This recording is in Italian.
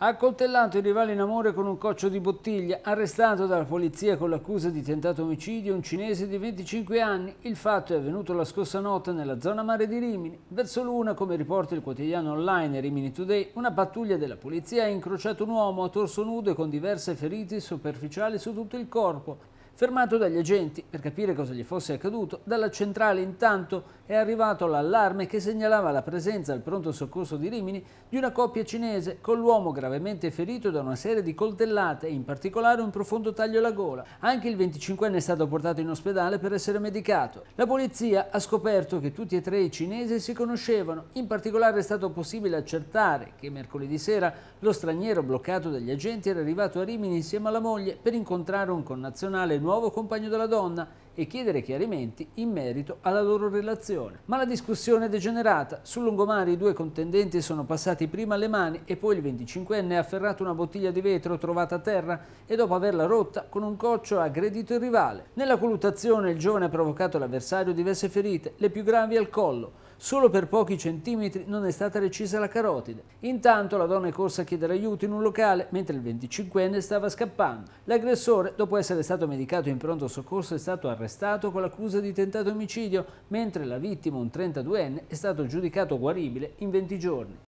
Ha accoltellato il rivale in amore con un coccio di bottiglia, arrestato dalla polizia con l'accusa di tentato omicidio un cinese di 25 anni. Il fatto è avvenuto la scorsa notte nella zona mare di Rimini. Verso l'una, come riporta il quotidiano online Rimini Today, una pattuglia della polizia ha incrociato un uomo a torso nudo e con diverse ferite superficiali su tutto il corpo. Fermato dagli agenti per capire cosa gli fosse accaduto, dalla centrale intanto è arrivato l'allarme che segnalava la presenza al pronto soccorso di Rimini di una coppia cinese con l'uomo gravemente ferito da una serie di coltellate in particolare un profondo taglio alla gola. Anche il 25enne è stato portato in ospedale per essere medicato. La polizia ha scoperto che tutti e tre i cinesi si conoscevano, in particolare è stato possibile accertare che mercoledì sera lo straniero bloccato dagli agenti era arrivato a Rimini insieme alla moglie per incontrare un connazionale nuovo nuovo compagno della donna e chiedere chiarimenti in merito alla loro relazione. Ma la discussione è degenerata. Sul lungomare i due contendenti sono passati prima alle mani e poi il 25enne ha afferrato una bottiglia di vetro trovata a terra e dopo averla rotta con un coccio ha aggredito il rivale. Nella colluttazione il giovane ha provocato all'avversario diverse ferite, le più gravi al collo. Solo per pochi centimetri non è stata recisa la carotide. Intanto la donna è corsa a chiedere aiuto in un locale mentre il 25enne stava scappando. L'aggressore, dopo essere stato medicato in pronto soccorso, è stato arrestato con l'accusa di tentato omicidio, mentre la vittima, un 32enne, è stato giudicato guaribile in 20 giorni.